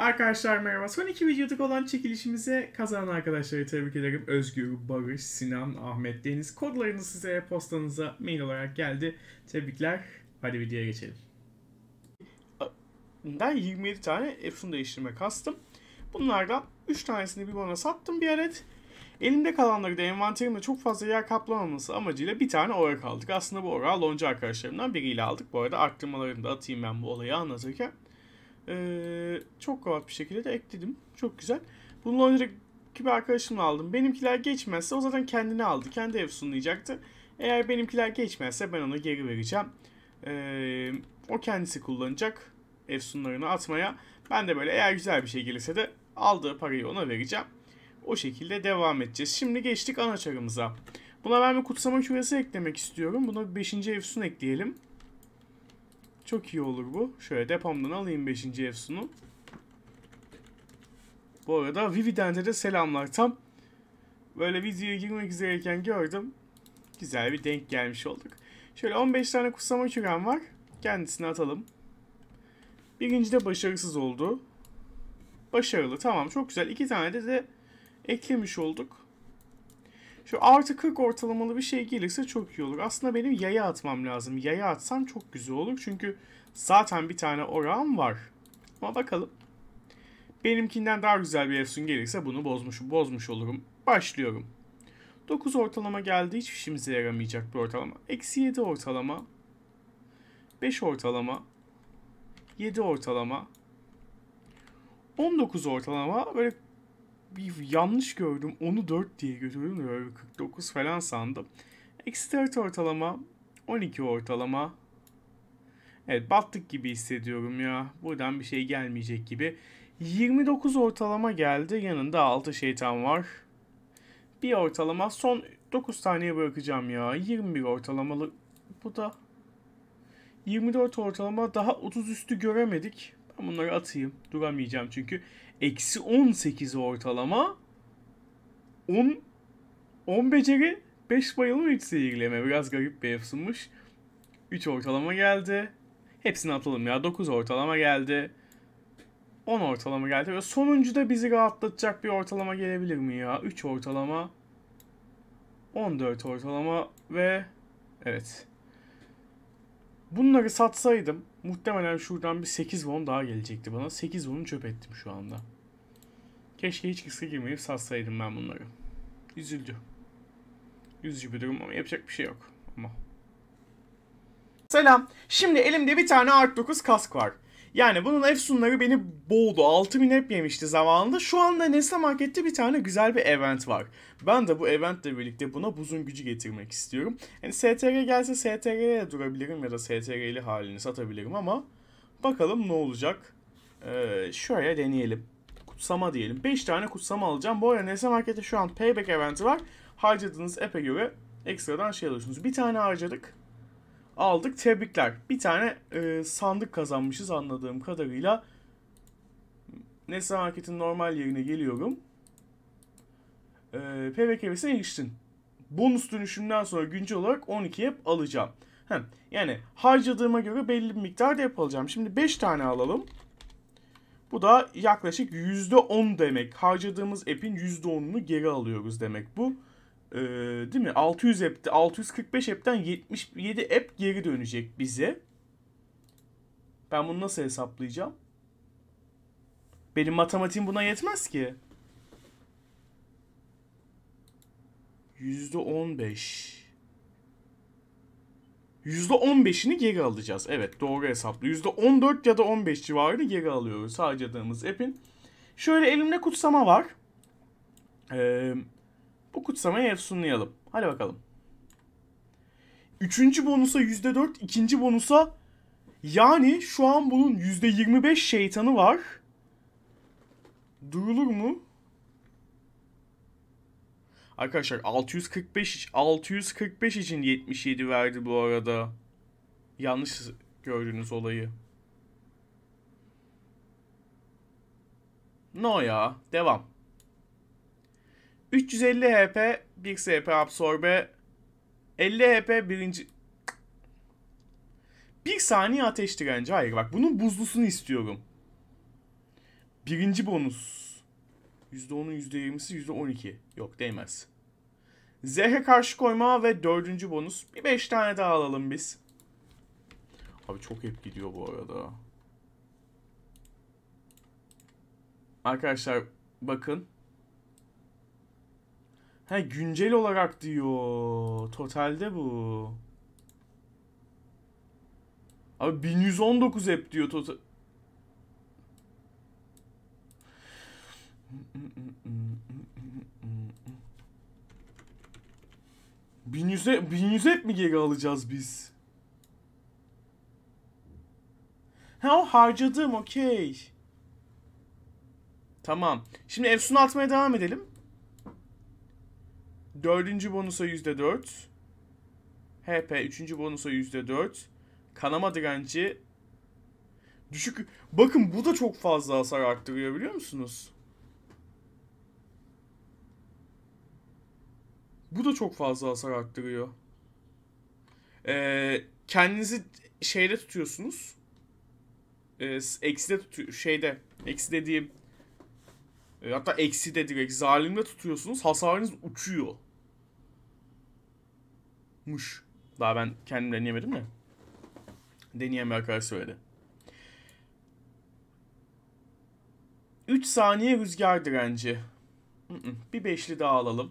Arkadaşlar merhaba. Son iki videoduk olan çekilişimize kazanan arkadaşları tebrik ederim. Özgür, Barış, Sinan, Ahmet, Deniz kodlarını size postanıza mail olarak geldi. Tebrikler. Hadi videoya geçelim. Ben 27 tane Epson değiştirme kastım. Bunlardan 3 tanesini bir bana sattım bir adet. Elimde kalanları da envanterimde çok fazla yer kaplamaması amacıyla bir tane orak aldık. Aslında bu orağı lonca arkadaşlarımdan biriyle aldık. Bu arada arttırmalarını da atayım ben bu olayı anlatırken. Ee, çok rahat bir şekilde de ekledim. Çok güzel. Bunu önceki bir arkadaşımla aldım. Benimkiler geçmezse o zaten kendini aldı. Kendi ev sunlayacaktı. Eğer benimkiler geçmezse ben ona geri vereceğim. Ee, o kendisi kullanacak ev sunlarını atmaya. Ben de böyle eğer güzel bir şey gelirse de aldığı parayı ona vereceğim. O şekilde devam edeceğiz. Şimdi geçtik ana çarımıza. Buna ben bir kutsama küresi eklemek istiyorum. Buna bir 5. sun ekleyelim. Çok iyi olur bu. Şöyle depomdan alayım 5. efsunu. Bu arada Vivident'e de selamlar. Tam böyle videoya girmek üzereyken gördüm. Güzel bir denk gelmiş olduk. Şöyle 15 tane kutsama kürem var. Kendisini atalım. Birinci de başarısız oldu. Başarılı tamam çok güzel. İki tane de, de eklemiş olduk. Şu artı 40 ortalamalı bir şey gelirse çok iyi olur. Aslında benim yaya atmam lazım. Yaya atsam çok güzel olur. Çünkü zaten bir tane oran var. Ama bakalım. Benimkinden daha güzel bir Efsun gelirse bunu bozmuş, bozmuş olurum. Başlıyorum. 9 ortalama geldi. Hiçbir işimize yaramayacak bir ortalama. Eksi 7 ortalama. 5 ortalama. 7 ortalama. 19 ortalama. Böyle bir yanlış gördüm. Onu 4 diye götürdüm de böyle 49 falan sandım. Eksi 4 ortalama 12 ortalama. Evet battık gibi hissediyorum ya. Buradan bir şey gelmeyecek gibi. 29 ortalama geldi. Yanında 6 şeytan var. Bir ortalama son 9 taneye bırakacağım ya. 21 ortalamalı bu da. 24 ortalama daha 30 üstü göremedik. Ben bunları atayım. Duramayacağım çünkü eksi 18 ortalama 10 10 beceri 5 bayılma 3 seyirleme biraz garip bir sunmuş. 3 ortalama geldi. Hepsini atalım ya 9 ortalama geldi. 10 ortalama geldi. Ve sonuncu da bizi rahatlatacak bir ortalama gelebilir mi ya? 3 ortalama 14 ortalama ve evet. Bunları satsaydım muhtemelen şuradan bir 8 won daha gelecekti bana. 8 won'u çöp ettim şu anda. Keşke hiç kısa girmeyip satsaydım ben bunları. Üzüldü. Üzücü bir durum ama yapacak bir şey yok. Ama. Selam. Şimdi elimde bir tane Art 9 kask var. Yani bunun efsunları beni boğdu. 6000 hep yemişti zamanında. Şu anda Nesne Market'te bir tane güzel bir event var. Ben de bu eventle birlikte buna buzun gücü getirmek istiyorum. Yani STR gelse STR'ye durabilirim ya da STR'li halini satabilirim ama bakalım ne olacak. Ee, şöyle deneyelim kutsama diyelim. 5 tane kutsama alacağım. Bu arada NS Market'te şu an payback eventi var. Harcadığınız app'e göre ekstradan şey alıyorsunuz. Bir tane harcadık. Aldık. Tebrikler. Bir tane e, sandık kazanmışız anladığım kadarıyla. Nesne Market'in normal yerine geliyorum. E, payback evresine eriştin. Bonus dönüşümden sonra güncel olarak 12 app alacağım. Hem yani harcadığıma göre belli bir miktar da yap alacağım. Şimdi 5 tane alalım. Bu da yaklaşık %10 demek. Harcadığımız app'in %10'unu geri alıyoruz demek bu. Ee, değil mi? 600 app'te 645 app'ten 77 app geri dönecek bize. Ben bunu nasıl hesaplayacağım? Benim matematiğim buna yetmez ki. %15 %15'ini geri alacağız. Evet doğru hesaplı. %14 ya da 15 civarını geri alıyoruz harcadığımız app'in. Şöyle elimde kutsama var. Ee, bu kutsamayı efsunlayalım. Hadi bakalım. Üçüncü bonusa %4, ikinci bonusa yani şu an bunun %25 şeytanı var. Durulur mu? Arkadaşlar 645 645 için 77 verdi bu arada. Yanlış gördüğünüz olayı. No ya. Devam. 350 HP 1 SP absorbe 50 HP birinci bir saniye ateş direnci. Hayır bak bunun buzlusunu istiyorum. Birinci bonus. %10'u %20'si %12. Yok değmez. Zehre karşı koyma ve dördüncü bonus. Bir beş tane daha alalım biz. Abi çok hep gidiyor bu arada. Arkadaşlar bakın. Ha güncel olarak diyor. Totalde bu. Abi 1119 hep diyor total. 1100'e 1100 hep mi geri alacağız biz? Ha o harcadığım, okey. Tamam. Şimdi Efsun atmaya devam edelim. Dördüncü bonusa yüzde dört. HP üçüncü bonusa yüzde dört. Kanama direnci. Düşük. Bakın bu da çok fazla hasar arttırıyor biliyor musunuz? Bu da çok fazla hasar arttırıyor. Ee, kendinizi şeyde tutuyorsunuz. Ee, ekside tutuyor. Şeyde. Eksi dediğim. E, ee, hatta eksi de direkt. Zalimde tutuyorsunuz. Hasarınız uçuyor. Muş. Daha ben kendim deneyemedim ya. Deneyen bir arkadaş söyledi. 3 saniye rüzgar direnci. Bir beşli daha alalım.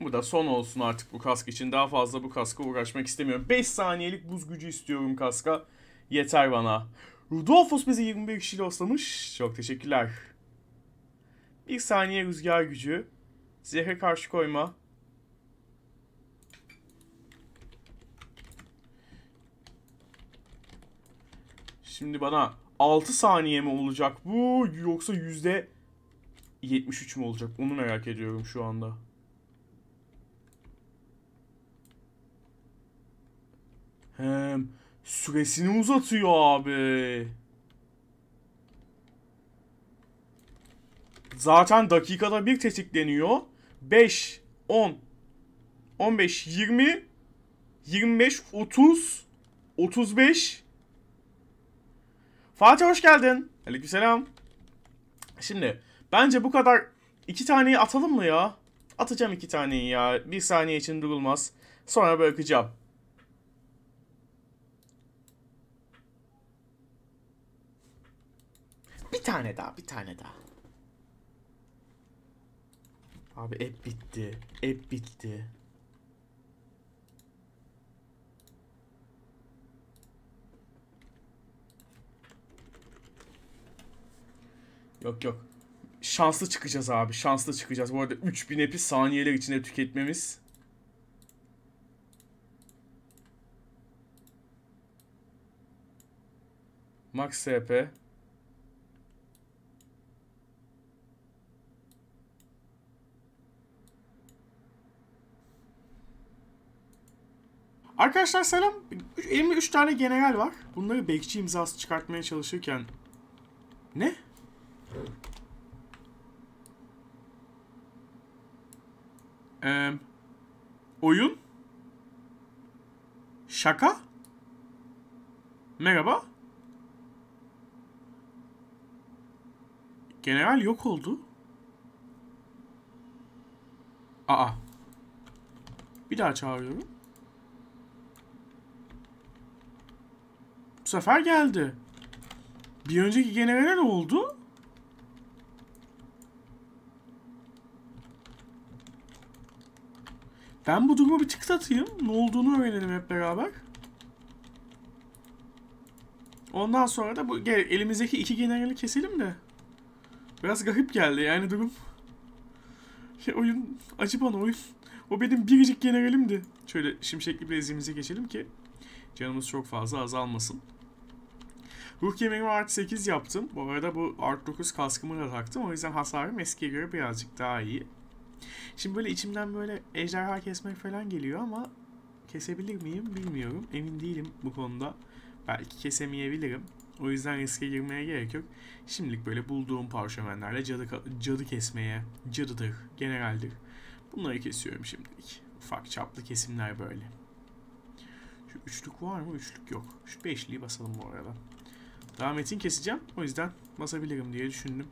Bu da son olsun artık bu kask için. Daha fazla bu kaska uğraşmak istemiyorum. 5 saniyelik buz gücü istiyorum kaska. Yeter bana. Rudolfus bize 25 kişiyle oslamış. Çok teşekkürler. 1 saniye rüzgar gücü. Zehre karşı koyma. Şimdi bana 6 saniye mi olacak bu yoksa %73 mü olacak onu merak ediyorum şu anda. Hem süresini uzatıyor abi. Zaten dakikada bir tetikleniyor. 5, 10, 15, 20, 25, 30, 35. Fatih hoş geldin. Aleykümselam. Şimdi bence bu kadar iki taneyi atalım mı ya? Atacağım iki taneyi ya. Bir saniye için durulmaz. Sonra bırakacağım. Bir tane daha, bir tane daha. Abi app bitti. App bitti. Yok yok. Şanslı çıkacağız abi. Şanslı çıkacağız. Bu arada 3000 epi saniyeler içinde tüketmemiz. Max CP. Arkadaşlar selam. Elimde 3 tane general var. Bunları bekçi imzası çıkartmaya çalışırken... Ne? Ee, oyun? Şaka? Merhaba? General yok oldu. Aa. Bir daha çağırıyorum. Bu sefer geldi. Bir önceki generale ne oldu? Ben bu duruma bir tık atayım. Ne olduğunu öğrenelim hep beraber. Ondan sonra da bu elimizdeki iki generali keselim de. Biraz garip geldi yani durum. Şey, oyun acı bana oyun. O benim biricik generalimdi. Şöyle şimşekli bir ezimize geçelim ki canımız çok fazla azalmasın. Ruh kemiğimi art 8 yaptım. Bu arada bu art 9 kaskımı da taktım. O yüzden hasarım eskiye göre birazcık daha iyi. Şimdi böyle içimden böyle ejderha kesmek falan geliyor ama kesebilir miyim bilmiyorum. Emin değilim bu konuda. Belki kesemeyebilirim. O yüzden riske girmeye gerek yok. Şimdilik böyle bulduğum parşömenlerle cadı, cadı kesmeye, cadıdır, generaldir. Bunları kesiyorum şimdilik. Ufak çaplı kesimler böyle. Şu üçlük var mı? Üçlük yok. Şu beşliği basalım bu arada. Rahmetin keseceğim. O yüzden basabilirim diye düşündüm.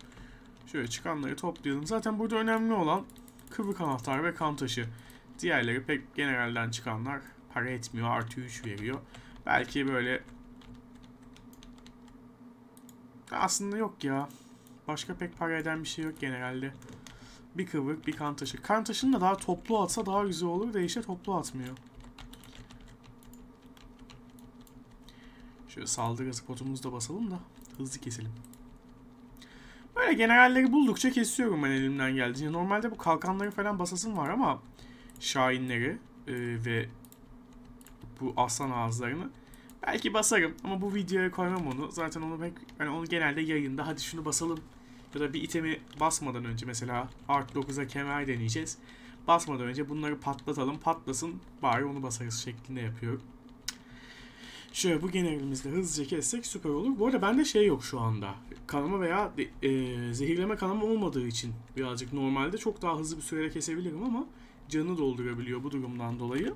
Şöyle çıkanları toplayalım. Zaten burada önemli olan kıvrık anahtar ve kan taşı. Diğerleri pek generalden çıkanlar para etmiyor. Artı 3 veriyor. Belki böyle... Aslında yok ya. Başka pek para eden bir şey yok genelde. Bir kıvık, bir kan taşı. Kan taşını da daha toplu atsa daha güzel olur da işte toplu atmıyor. Şöyle saldırı spotumuz da basalım da hızlı keselim. Böyle generalleri buldukça kesiyorum ben elimden geldiğince. Normalde bu kalkanları falan basasım var ama şahinleri e, ve bu aslan ağızlarını belki basarım ama bu videoya koymam onu. Zaten onu pek yani onu genelde yayında hadi şunu basalım ya da bir itemi basmadan önce mesela Art 9'a kemer deneyeceğiz. Basmadan önce bunları patlatalım patlasın bari onu basarız şeklinde yapıyorum. Şöyle bu genelimizde hızlıca kessek süper olur. Bu arada bende şey yok şu anda. Kanama veya e, zehirleme kanama olmadığı için birazcık normalde çok daha hızlı bir sürede kesebilirim ama canı doldurabiliyor bu durumdan dolayı.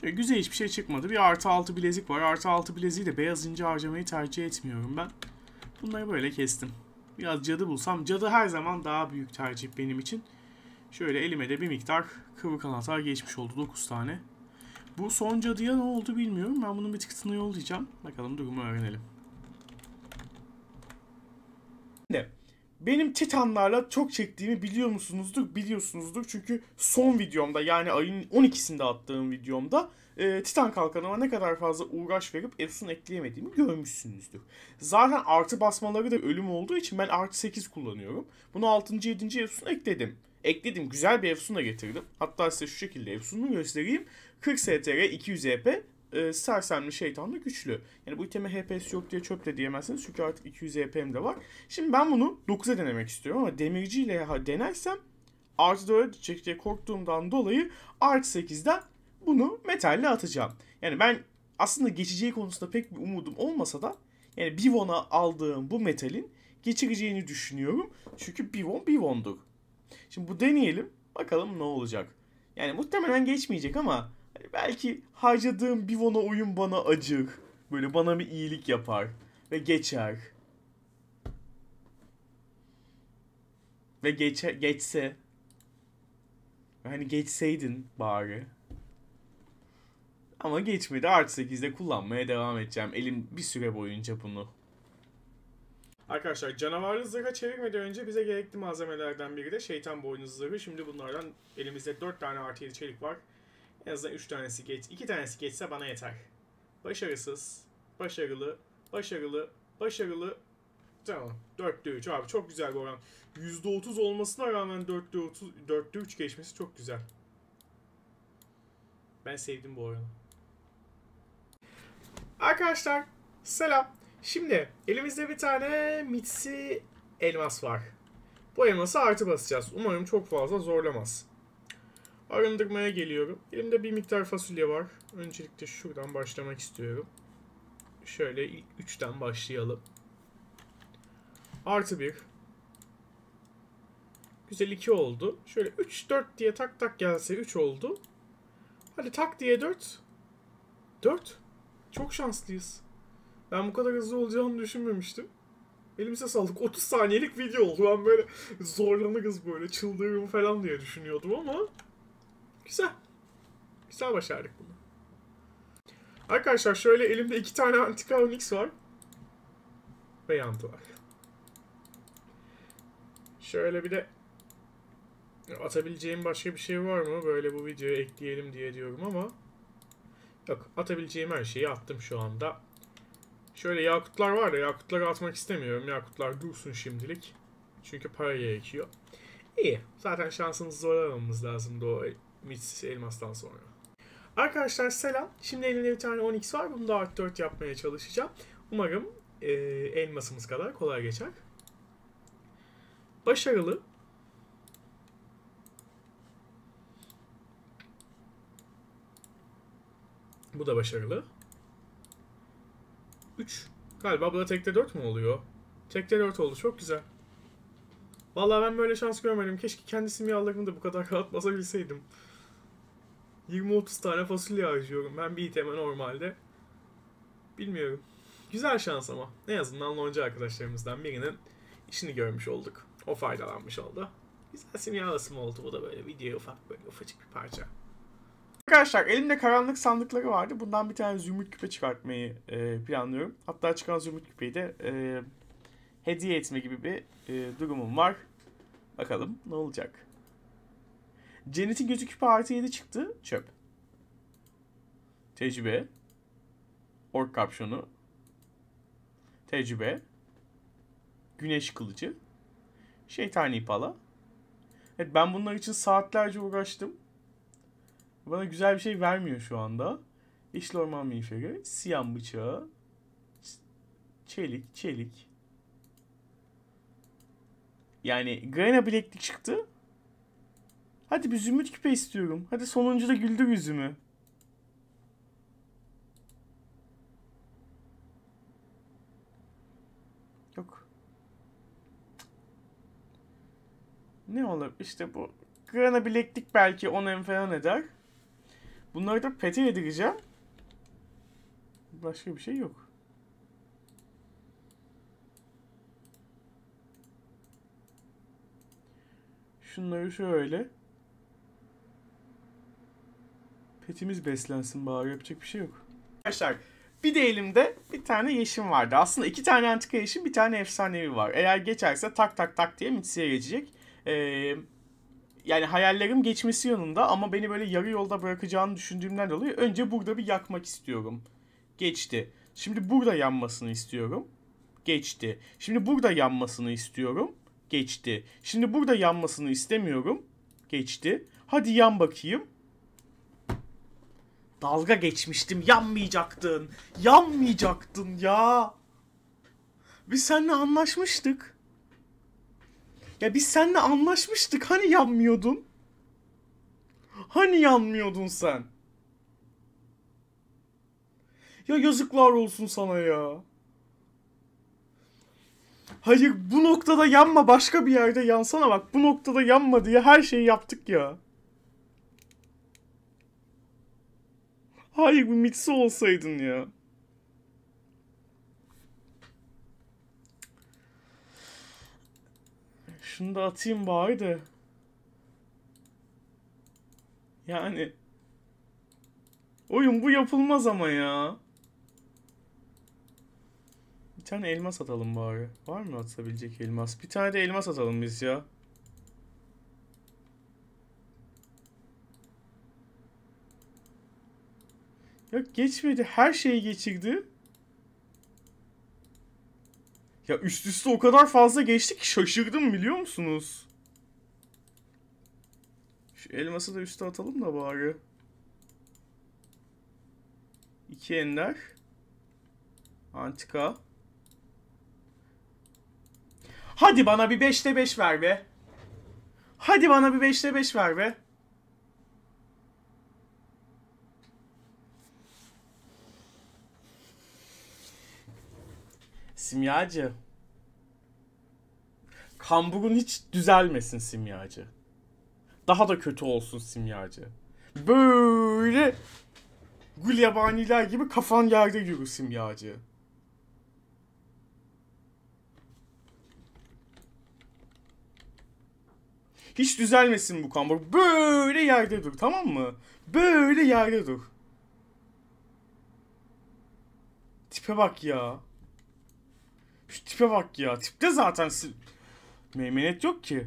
Şöyle güzel hiçbir şey çıkmadı. Bir artı altı bilezik var. Artı altı bileziği de beyaz ince harcamayı tercih etmiyorum ben. Bunları böyle kestim. Biraz cadı bulsam. Cadı her zaman daha büyük tercih benim için. Şöyle elime de bir miktar kıvı kanatlar geçmiş oldu. 9 tane. Bu son cadıya ne oldu bilmiyorum. Ben bunun bir tıkısını yollayacağım. Bakalım durumu öğrenelim. Şimdi benim Titanlarla çok çektiğimi biliyor musunuzdur? Biliyorsunuzdur. Çünkü son videomda yani ayın 12'sinde attığım videomda e, Titan Kalkanıma ne kadar fazla uğraş verip Efsun ekleyemediğimi görmüşsünüzdür. Zaten artı basmaları da ölüm olduğu için ben artı 8 kullanıyorum. Bunu 6. 7. Efsun ekledim ekledim. Güzel bir Efsun da getirdim. Hatta size şu şekilde Efsun'u göstereyim. 40 STR 200 EP e, sersemli şeytan da güçlü. Yani bu iteme HP'si yok diye çöp de diyemezsiniz. Çünkü artık 200 HP'm e de var. Şimdi ben bunu 9'a denemek istiyorum ama demirci ile denersem artı 4 edecek diye korktuğumdan dolayı artı 8'den bunu metalle atacağım. Yani ben aslında geçeceği konusunda pek bir umudum olmasa da yani Bivon'a aldığım bu metalin geçireceğini düşünüyorum. Çünkü Bivon Bivon'dur. Şimdi bu deneyelim. Bakalım ne olacak. Yani muhtemelen geçmeyecek ama hani belki harcadığım Bivon'a oyun bana acık, Böyle bana bir iyilik yapar. Ve geçer. Ve geçe, geçse. Hani geçseydin bari. Ama geçmedi. Art 8'de kullanmaya devam edeceğim. Elim bir süre boyunca bunu. Arkadaşlar canavarlı zırha çevirmeden önce bize gerekli malzemelerden biri de şeytan boynuz zırhı. Şimdi bunlardan elimizde 4 tane artı 7 çelik var. En azından 3 tanesi geç, 2 tanesi geçse bana yeter. Başarısız, başarılı, başarılı, başarılı. Tamam. 4'te 3 abi çok güzel bir oran. %30 olmasına rağmen 4'te 30, 4'te 3 geçmesi çok güzel. Ben sevdim bu oranı. Arkadaşlar selam. Şimdi elimizde bir tane mitsi elmas var. Bu elması artı basacağız. Umarım çok fazla zorlamaz. Arındırmaya geliyorum. Elimde bir miktar fasulye var. Öncelikle şuradan başlamak istiyorum. Şöyle ilk 3'ten başlayalım. Artı 1. Güzel 2 oldu. Şöyle 3 4 diye tak tak gelse 3 oldu. Hadi tak diye 4. 4. Çok şanslıyız. Ben bu kadar hızlı olacağını düşünmemiştim. Elimize sağlık. 30 saniyelik video oldu. Ben böyle zorlanırız böyle çıldırırım falan diye düşünüyordum ama güzel. Güzel başardık bunu. Arkadaşlar şöyle elimde iki tane antika Onyx var. Ve yantı var. Şöyle bir de atabileceğim başka bir şey var mı? Böyle bu videoya ekleyelim diye diyorum ama yok atabileceğim her şeyi attım şu anda. Şöyle yakutlar var ya yakutları atmak istemiyorum. Yakutlar dursun şimdilik. Çünkü para gerekiyor. İyi. Zaten şansımızı zorlamamız lazım o mitsiz elmastan sonra. Arkadaşlar selam. Şimdi elimde bir tane 10x var. Bunu da art 4 yapmaya çalışacağım. Umarım e, elmasımız kadar kolay geçer. Başarılı. Bu da başarılı. 3. Galiba bu da tekte 4 mü oluyor? Tekte 4 oldu. Çok güzel. Vallahi ben böyle şans görmedim. Keşke kendi simyalarımı da bu kadar rahat basabilseydim. 20-30 tane fasulye harcıyorum. Ben bir iteme normalde. Bilmiyorum. Güzel şans ama. En azından lonca arkadaşlarımızdan birinin işini görmüş olduk. O faydalanmış oldu. Güzel simya asımı oldu. Bu da böyle videoya ufak böyle ufacık bir parça. Arkadaşlar elimde karanlık sandıkları vardı. Bundan bir tane zümrüt küpe çıkartmayı e, planlıyorum. Hatta çıkan zümrüt küpeyi de e, hediye etme gibi bir e, durumum var. Bakalım ne olacak. Cennet'in gözü küpe artı 7 çıktı. Çöp. Tecrübe. Ork kapşonu. Tecrübe. Güneş kılıcı. Şeytani pala. Evet ben bunlar için saatlerce uğraştım. Bana güzel bir şey vermiyor şu anda. Yeşil orman miniferi, siyan bıçağı, çelik, çelik. Yani Grena bileklik çıktı. Hadi bir zümrüt küpe istiyorum. Hadi sonuncu da güldür yüzümü. Yok. Ne olur işte bu Grana bileklik belki 10 falan eder. Bunları da pete yedireceğim. Başka bir şey yok. Şunları şöyle. Petimiz beslensin bari yapacak bir şey yok. Arkadaşlar bir de elimde bir tane yeşim vardı. Aslında iki tane antika yeşim bir tane efsanevi var. Eğer geçerse tak tak tak diye mitsiye geçecek. Eee yani hayallerim geçmesi yanında ama beni böyle yarı yolda bırakacağını düşündüğümden dolayı önce burada bir yakmak istiyorum. Geçti. Şimdi burada yanmasını istiyorum. Geçti. Şimdi burada yanmasını istiyorum. Geçti. Şimdi burada yanmasını istemiyorum. Geçti. Hadi yan bakayım. Dalga geçmiştim. Yanmayacaktın. Yanmayacaktın ya. Biz seninle anlaşmıştık. Ya biz seninle anlaşmıştık. Hani yanmıyordun? Hani yanmıyordun sen? Ya yazıklar olsun sana ya. Hayır bu noktada yanma başka bir yerde yansana bak. Bu noktada yanma diye her şeyi yaptık ya. Hayır bir Mitsu olsaydın ya. Şunu da atayım bari de. Yani. Oyun bu yapılmaz ama ya. Bir tane elmas atalım bari. Var mı atabilecek elmas? Bir tane de elmas atalım biz ya. Yok geçmedi. Her şeyi geçirdi. Ya üst üste o kadar fazla geçti ki şaşırdım biliyor musunuz? Şu elması da üste atalım da bari. İki ender. Antika. Hadi bana bir 5'te 5 ver be. Hadi bana bir 5'te 5 ver be. Simyacı. Kamburun hiç düzelmesin simyacı. Daha da kötü olsun simyacı. Böyle gül yabaniler gibi kafan yerde yürü simyacı. Hiç düzelmesin bu kambur. Böyle yerde dur tamam mı? Böyle yerde dur. Tipe bak ya. Şu tipe bak ya. Tipte zaten meymenet yok ki.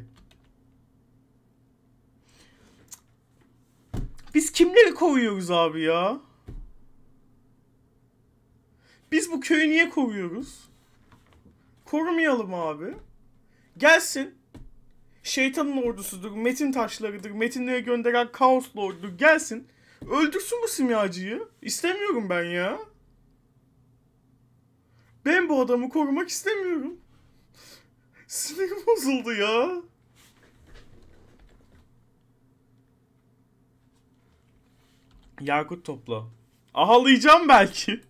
Biz kimleri kovuyoruz abi ya? Biz bu köyü niye kovuyoruz? Korumayalım abi. Gelsin. Şeytanın ordusudur, metin taşlarıdır, metinlere gönderen kaos lordudur. Gelsin. Öldürsün bu simyacıyı. İstemiyorum ben ya. Ben bu adamı korumak istemiyorum. Sinirim bozuldu ya. Yakut topla. Ağlayacağım belki.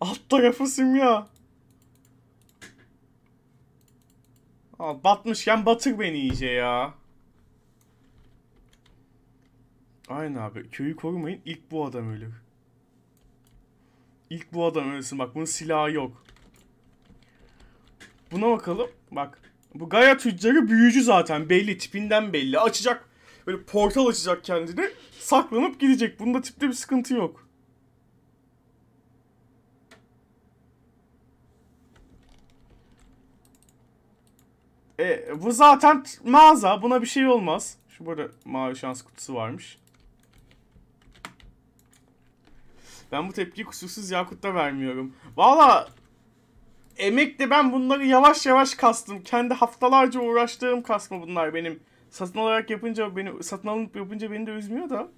Alt tarafı simya. Aa, batmışken batır beni iyice ya. Aynen abi. Köyü korumayın. İlk bu adam ölür. İlk bu adam ölsün. Bak bunun silahı yok. Buna bakalım. Bak. Bu Gaia tüccarı büyücü zaten. Belli. Tipinden belli. Açacak. Böyle portal açacak kendini. Saklanıp gidecek. Bunda tipte bir sıkıntı yok. E, bu zaten mağaza. Buna bir şey olmaz. Şu burada mavi şans kutusu varmış. Ben bu tepkiyi kusursuz Yakut'ta vermiyorum. Valla emekle ben bunları yavaş yavaş kastım. Kendi haftalarca uğraştığım kasma bunlar benim. Satın alarak yapınca beni satın alınıp yapınca beni de üzmüyor da.